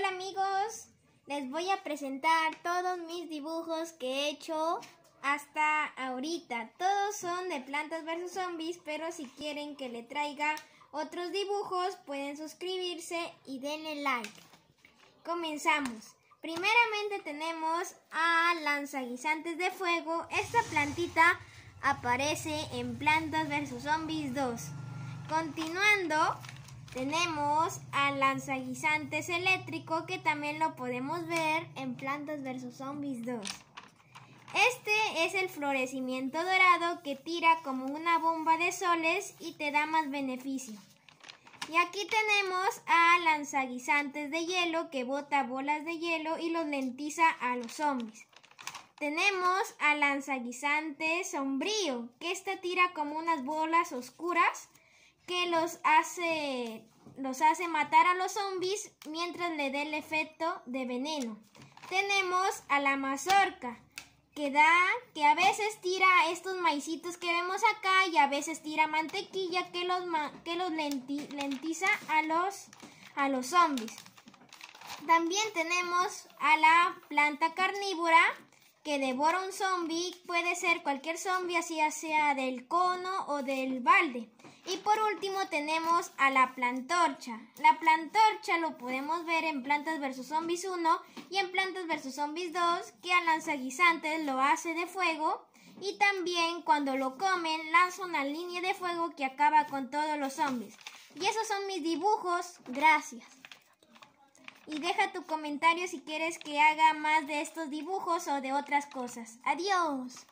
Hola amigos, les voy a presentar todos mis dibujos que he hecho hasta ahorita. Todos son de plantas versus zombies, pero si quieren que le traiga otros dibujos pueden suscribirse y denle like. Comenzamos. Primeramente tenemos a lanzaguisantes de fuego. Esta plantita aparece en Plantas versus Zombies 2. Continuando, tenemos a lanzaguisantes eléctrico que también lo podemos ver en Plantas vs Zombies 2. Este es el florecimiento dorado que tira como una bomba de soles y te da más beneficio. Y aquí tenemos a lanzaguisantes de hielo que bota bolas de hielo y los lentiza a los zombies. Tenemos a lanzaguisantes sombrío que esta tira como unas bolas oscuras que los hace, los hace matar a los zombies mientras le dé el efecto de veneno. Tenemos a la mazorca, que da, que a veces tira estos maicitos que vemos acá y a veces tira mantequilla que los, que los lentiza a los, a los zombies. También tenemos a la planta carnívora, que devora un zombie, puede ser cualquier zombie, así sea del cono o del balde. Y por último tenemos a la plantorcha. La plantorcha lo podemos ver en Plantas vs Zombies 1 y en Plantas vs Zombies 2 que al lanzaguisantes lo hace de fuego y también cuando lo comen lanza una línea de fuego que acaba con todos los zombies. Y esos son mis dibujos, gracias. Y deja tu comentario si quieres que haga más de estos dibujos o de otras cosas. Adiós.